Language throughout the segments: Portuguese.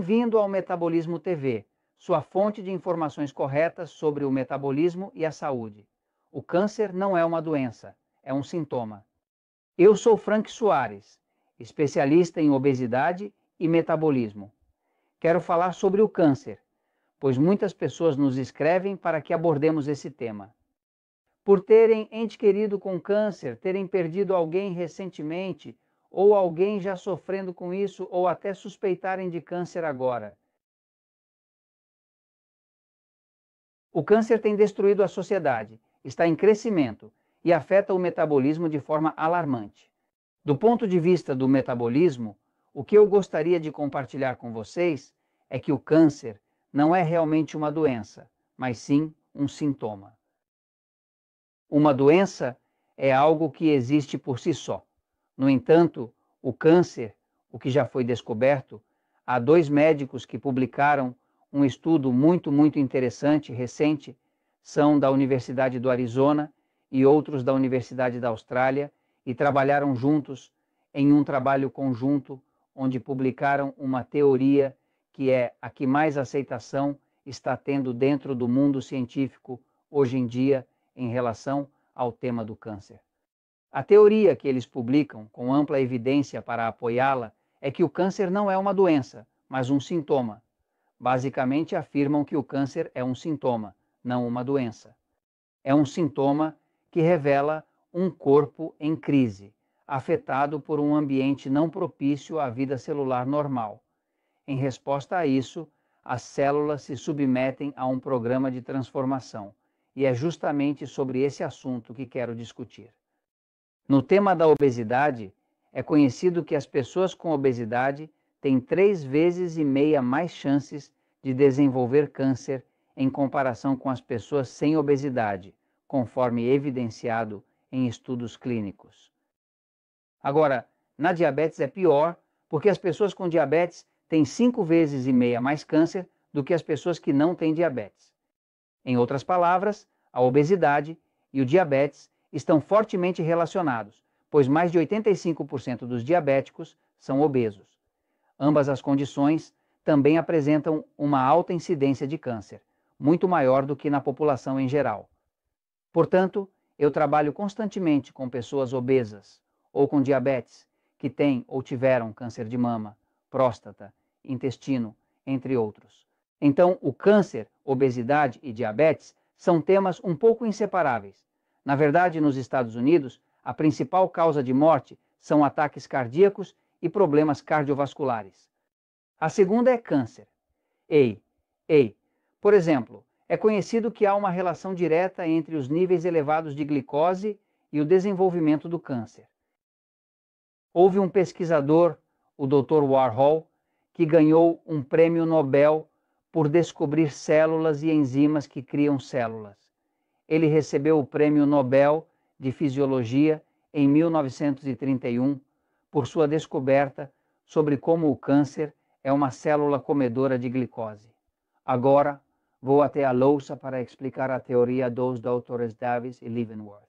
Bem-vindo ao Metabolismo TV, sua fonte de informações corretas sobre o metabolismo e a saúde. O câncer não é uma doença, é um sintoma. Eu sou Frank Soares, especialista em obesidade e metabolismo. Quero falar sobre o câncer, pois muitas pessoas nos escrevem para que abordemos esse tema. Por terem ente querido com câncer, terem perdido alguém recentemente ou alguém já sofrendo com isso, ou até suspeitarem de câncer agora. O câncer tem destruído a sociedade, está em crescimento e afeta o metabolismo de forma alarmante. Do ponto de vista do metabolismo, o que eu gostaria de compartilhar com vocês é que o câncer não é realmente uma doença, mas sim um sintoma. Uma doença é algo que existe por si só. No entanto, o câncer, o que já foi descoberto, há dois médicos que publicaram um estudo muito, muito interessante, recente, são da Universidade do Arizona e outros da Universidade da Austrália, e trabalharam juntos em um trabalho conjunto, onde publicaram uma teoria que é a que mais aceitação está tendo dentro do mundo científico hoje em dia em relação ao tema do câncer. A teoria que eles publicam, com ampla evidência para apoiá-la, é que o câncer não é uma doença, mas um sintoma. Basicamente, afirmam que o câncer é um sintoma, não uma doença. É um sintoma que revela um corpo em crise, afetado por um ambiente não propício à vida celular normal. Em resposta a isso, as células se submetem a um programa de transformação, e é justamente sobre esse assunto que quero discutir. No tema da obesidade, é conhecido que as pessoas com obesidade têm três vezes e meia mais chances de desenvolver câncer em comparação com as pessoas sem obesidade, conforme evidenciado em estudos clínicos. Agora, na diabetes é pior, porque as pessoas com diabetes têm cinco vezes e meia mais câncer do que as pessoas que não têm diabetes. Em outras palavras, a obesidade e o diabetes estão fortemente relacionados, pois mais de 85% dos diabéticos são obesos. Ambas as condições também apresentam uma alta incidência de câncer, muito maior do que na população em geral. Portanto, eu trabalho constantemente com pessoas obesas ou com diabetes que têm ou tiveram câncer de mama, próstata, intestino, entre outros. Então, o câncer, obesidade e diabetes são temas um pouco inseparáveis, na verdade, nos Estados Unidos, a principal causa de morte são ataques cardíacos e problemas cardiovasculares. A segunda é câncer. Ei, ei. Por exemplo, é conhecido que há uma relação direta entre os níveis elevados de glicose e o desenvolvimento do câncer. Houve um pesquisador, o Dr. Warhol, que ganhou um prêmio Nobel por descobrir células e enzimas que criam células ele recebeu o Prêmio Nobel de Fisiologia em 1931 por sua descoberta sobre como o câncer é uma célula comedora de glicose. Agora, vou até a louça para explicar a teoria dos doutores Davis e Leavenworth.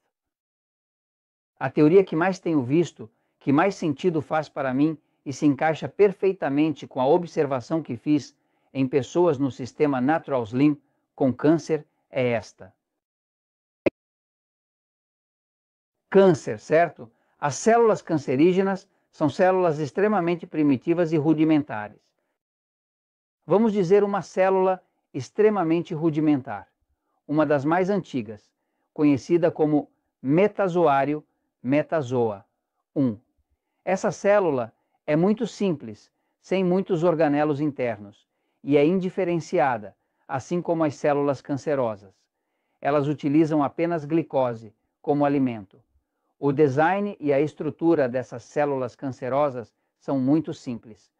A teoria que mais tenho visto, que mais sentido faz para mim e se encaixa perfeitamente com a observação que fiz em pessoas no sistema Natural Slim com câncer é esta. câncer, certo? As células cancerígenas são células extremamente primitivas e rudimentares. Vamos dizer uma célula extremamente rudimentar, uma das mais antigas, conhecida como metazoário, metazoa 1. Essa célula é muito simples, sem muitos organelos internos, e é indiferenciada, assim como as células cancerosas. Elas utilizam apenas glicose como alimento. O design e a estrutura dessas células cancerosas são muito simples.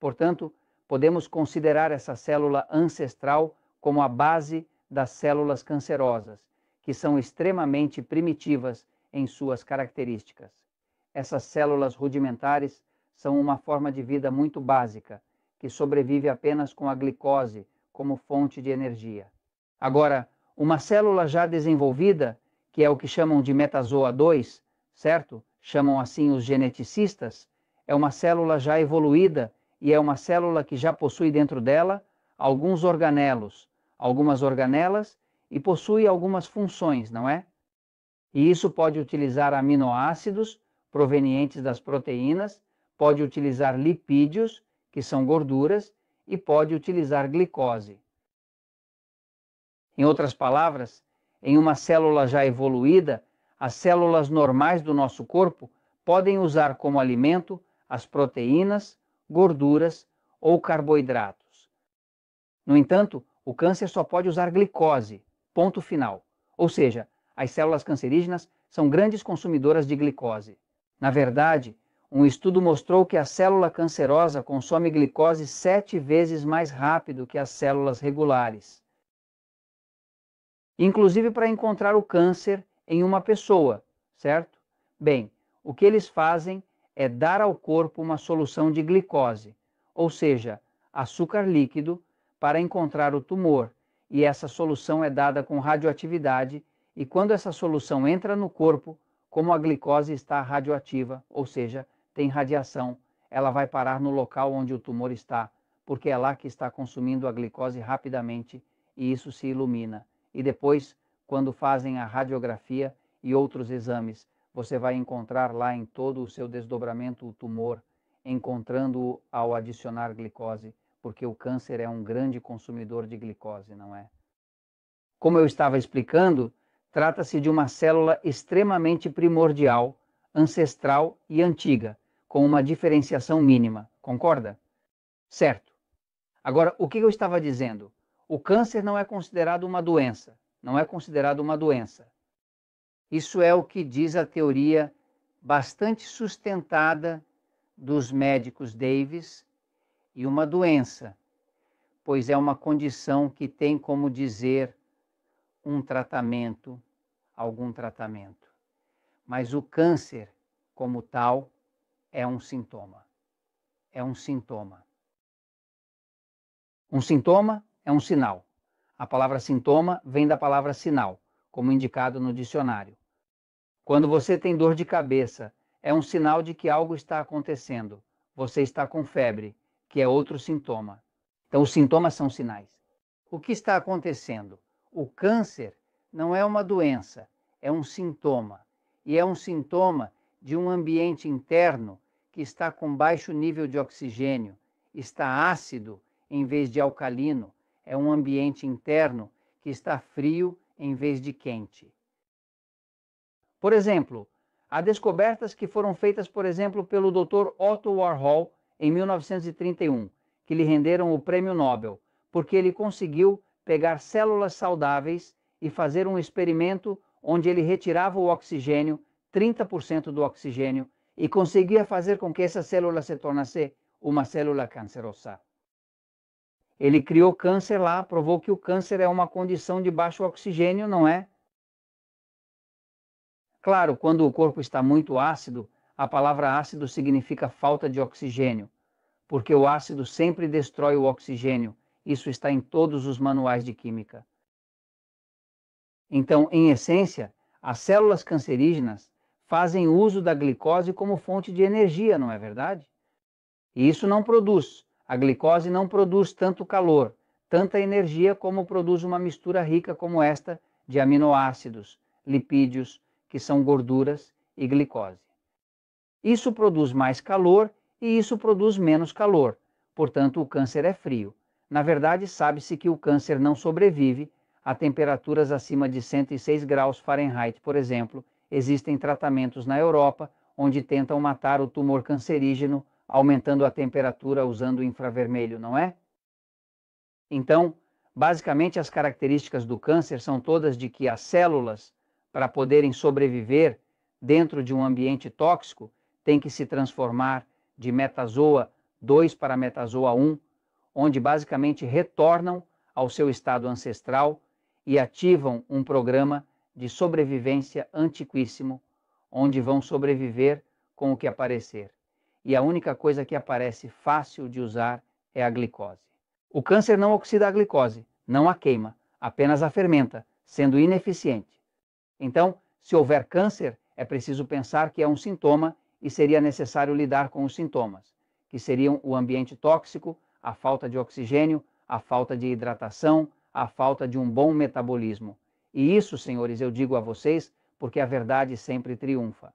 Portanto, podemos considerar essa célula ancestral como a base das células cancerosas, que são extremamente primitivas em suas características. Essas células rudimentares são uma forma de vida muito básica, que sobrevive apenas com a glicose como fonte de energia. Agora, uma célula já desenvolvida, que é o que chamam de metazoa 2, certo? Chamam assim os geneticistas. É uma célula já evoluída e é uma célula que já possui dentro dela alguns organelos, algumas organelas e possui algumas funções, não é? E isso pode utilizar aminoácidos provenientes das proteínas, pode utilizar lipídios, que são gorduras, e pode utilizar glicose. Em outras palavras, em uma célula já evoluída, as células normais do nosso corpo podem usar como alimento as proteínas, gorduras ou carboidratos. No entanto, o câncer só pode usar glicose, ponto final. Ou seja, as células cancerígenas são grandes consumidoras de glicose. Na verdade, um estudo mostrou que a célula cancerosa consome glicose sete vezes mais rápido que as células regulares. Inclusive, para encontrar o câncer, em uma pessoa, certo? Bem, o que eles fazem é dar ao corpo uma solução de glicose, ou seja, açúcar líquido, para encontrar o tumor, e essa solução é dada com radioatividade, e quando essa solução entra no corpo, como a glicose está radioativa, ou seja, tem radiação, ela vai parar no local onde o tumor está, porque é lá que está consumindo a glicose rapidamente e isso se ilumina. E depois quando fazem a radiografia e outros exames. Você vai encontrar lá em todo o seu desdobramento o tumor, encontrando-o ao adicionar glicose, porque o câncer é um grande consumidor de glicose, não é? Como eu estava explicando, trata-se de uma célula extremamente primordial, ancestral e antiga, com uma diferenciação mínima, concorda? Certo. Agora, o que eu estava dizendo? O câncer não é considerado uma doença, não é considerado uma doença. Isso é o que diz a teoria bastante sustentada dos médicos Davis e uma doença, pois é uma condição que tem como dizer um tratamento, algum tratamento. Mas o câncer, como tal, é um sintoma. É um sintoma. Um sintoma é um sinal. A palavra sintoma vem da palavra sinal, como indicado no dicionário. Quando você tem dor de cabeça, é um sinal de que algo está acontecendo. Você está com febre, que é outro sintoma. Então, os sintomas são sinais. O que está acontecendo? O câncer não é uma doença, é um sintoma. E é um sintoma de um ambiente interno que está com baixo nível de oxigênio, está ácido em vez de alcalino, é um ambiente interno que está frio em vez de quente. Por exemplo, há descobertas que foram feitas, por exemplo, pelo Dr. Otto Warhol em 1931, que lhe renderam o Prêmio Nobel, porque ele conseguiu pegar células saudáveis e fazer um experimento onde ele retirava o oxigênio, 30% do oxigênio, e conseguia fazer com que essa célula se tornasse uma célula cancerosa. Ele criou câncer lá, provou que o câncer é uma condição de baixo oxigênio, não é? Claro, quando o corpo está muito ácido, a palavra ácido significa falta de oxigênio, porque o ácido sempre destrói o oxigênio. Isso está em todos os manuais de química. Então, em essência, as células cancerígenas fazem uso da glicose como fonte de energia, não é verdade? E isso não produz, a glicose não produz tanto calor, tanta energia como produz uma mistura rica como esta de aminoácidos, lipídios, que são gorduras e glicose. Isso produz mais calor e isso produz menos calor, portanto, o câncer é frio. Na verdade, sabe-se que o câncer não sobrevive a temperaturas acima de 106 graus Fahrenheit, por exemplo. Existem tratamentos na Europa onde tentam matar o tumor cancerígeno aumentando a temperatura usando o infravermelho, não é? Então, basicamente as características do câncer são todas de que as células, para poderem sobreviver dentro de um ambiente tóxico, têm que se transformar de metazoa 2 para metazoa 1, onde basicamente retornam ao seu estado ancestral e ativam um programa de sobrevivência antiquíssimo, onde vão sobreviver com o que aparecer e a única coisa que aparece fácil de usar é a glicose. O câncer não oxida a glicose, não a queima, apenas a fermenta, sendo ineficiente. Então, se houver câncer, é preciso pensar que é um sintoma e seria necessário lidar com os sintomas, que seriam o ambiente tóxico, a falta de oxigênio, a falta de hidratação, a falta de um bom metabolismo. E isso, senhores, eu digo a vocês porque a verdade sempre triunfa.